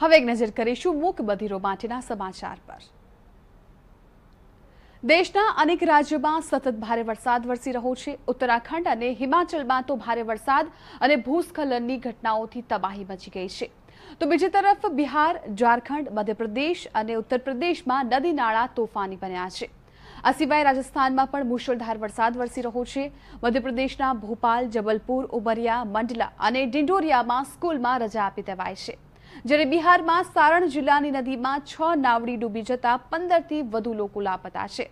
હવે એક નજર કરીશું મૂક બધીરો માટેના સમાચાર પર દેશના અનેક રાજ્યોમાં સતત ભારે વરસાદ વરસી રહ્યો છે ઉત્તરાખંડ અને હિમાચલમાં તો ભારે વરસાદ અને ભૂસ્ખલનની ઘટનાઓથી તબાહી મચી ગઈ છે તો બીજી તરફ બિહાર ઝારખંડ મધ્યપ્રદેશ અને ઉત્તર પ્રદેશમાં નદી નાળા તોફાની બન્યા છે આ સિવાય રાજસ્થાનમાં પણ મુશળધાર વરસાદ વરસી રહ્યો છે મધ્યપ્રદેશના ભોપાલ જબલપુર ઉમરિયા મંડલા અને ડિંડોરિયામાં સ્કૂલમાં રજા આપી દેવાય છે જ્યારે બિહારમાં સારણ જિલ્લાની નદીમાં છ નાવડી ડૂબી જતા પંદરથી વધુ લોકો લાપતા છે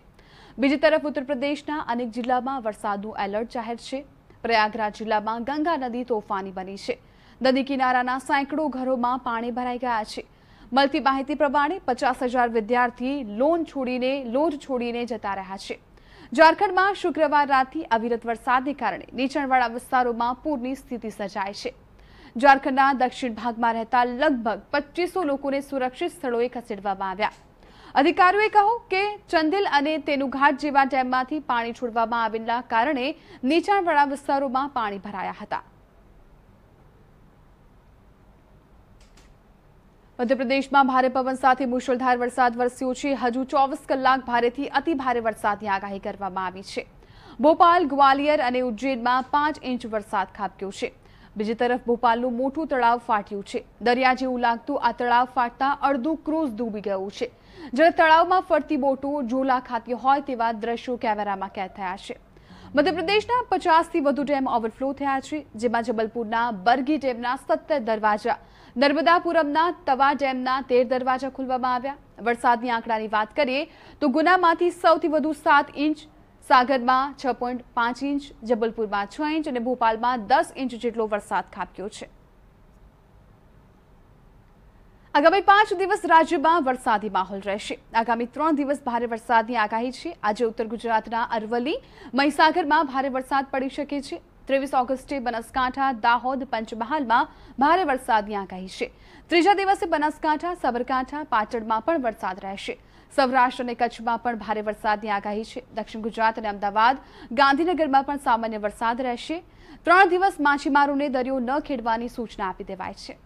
બીજી તરફ ઉત્તર પ્રદેશના અનેક જિલ્લામાં વરસાદનું એલર્ટ જાહેર છે પ્રયાગરાજ જિલ્લામાં ગંગા નદી તોફાની બની છે નદી કિનારાના સેંકડો ઘરોમાં પાણી ભરાઈ ગયા છે મળતી માહિતી પ્રમાણે પચાસ હજાર વિદ્યાર્થી લોન છોડીને લોજ છોડીને જતા રહ્યા છે ઝારખંડમાં શુક્રવાર રાતથી અવિરત વરસાદને કારણે નીચાણવાળા વિસ્તારોમાં પૂરની સ્થિતિ સર્જાય છે ઝારખંડના દક્ષિણ ભાગમાં રહેતા લગભગ પચીસો લોકોને સુરક્ષિત સ્થળોએ ખસેડવામાં આવ્યા અધિકારીઓએ કહ્યું કે ચંદિલ અને તેનું જેવા ડેમમાંથી પાણી છોડવામાં આવેલા કારણે નીચાણવાળા વિસ્તારોમાં પાણી ભરાયા હતા મધ્યપ્રદેશમાં ભારે પવન સાથે મુશળધાર વરસાદ વરસ્યો છે હજુ ચોવીસ કલાક ભારેથી અતિ ભારે વરસાદની આગાહી કરવામાં આવી છે ભોપાલ ગ્વાલિયર અને ઉજ્જૈનમાં પાંચ ઇંચ વરસાદ ખાબક્યો છે બીજી તરફ ભોપાલનું મોટું તળાવ ફાટ્યું છે દરિયા જેવું લાગતું આ તળાવ ફાટતા અડધું ક્રૂઝ ડૂબી ગયું છે જ્યારે તળાવમાં ફરતી બોટો ઝોલા ખાતી હોય તેવા દ્રશ્યો કેમેરામાં કેદ થયા છે મધ્યપ્રદેશના પચાસથી વધુ ડેમ ઓવરફ્લો થયા છે જેમાં જબલપુરના બરગી ડેમના સત્તર દરવાજા નર્મદાપુરમના તવા ડેમના તેર દરવાજા ખોલવામાં આવ્યા વરસાદની આંકડાની વાત કરીએ તો ગુનામાંથી સૌથી વધુ સાત ઇંચ સાગરમાં છ પોઈન્ટ પાંચ ઇંચ જબલપુરમાં છ ઇંચ અને ભોપાલમાં દસ ઇંચ જેટલો વરસાદ ખાબક્યો છે આગામી પાંચ દિવસ રાજ્યમાં વરસાદી માહોલ રહેશે આગામી ત્રણ દિવસ ભારે વરસાદની આગાહી છે આજે ઉત્તર ગુજરાતના અરવલ્લી મહીસાગરમાં ભારે વરસાદ પડી શકે છે ત્રેવીસ ઓગસ્ટે બનાસકાંઠા દાહોદ પંચમહાલમાં ભારે વરસાદની આગાહી છે ત્રીજા દિવસે બનાસકાંઠા સાબરકાંઠા પાટણમાં પણ વરસાદ રહેશે સૌરાષ્ટ્ર અને કચ્છમાં પણ ભારે વરસાદની આગાહી છે દક્ષિણ ગુજરાત અને અમદાવાદ ગાંધીનગરમાં પણ સામાન્ય વરસાદ રહેશે ત્રણ દિવસ માછીમારોને દરિયો ન ખેડવાની સૂચના આપી દેવાય છે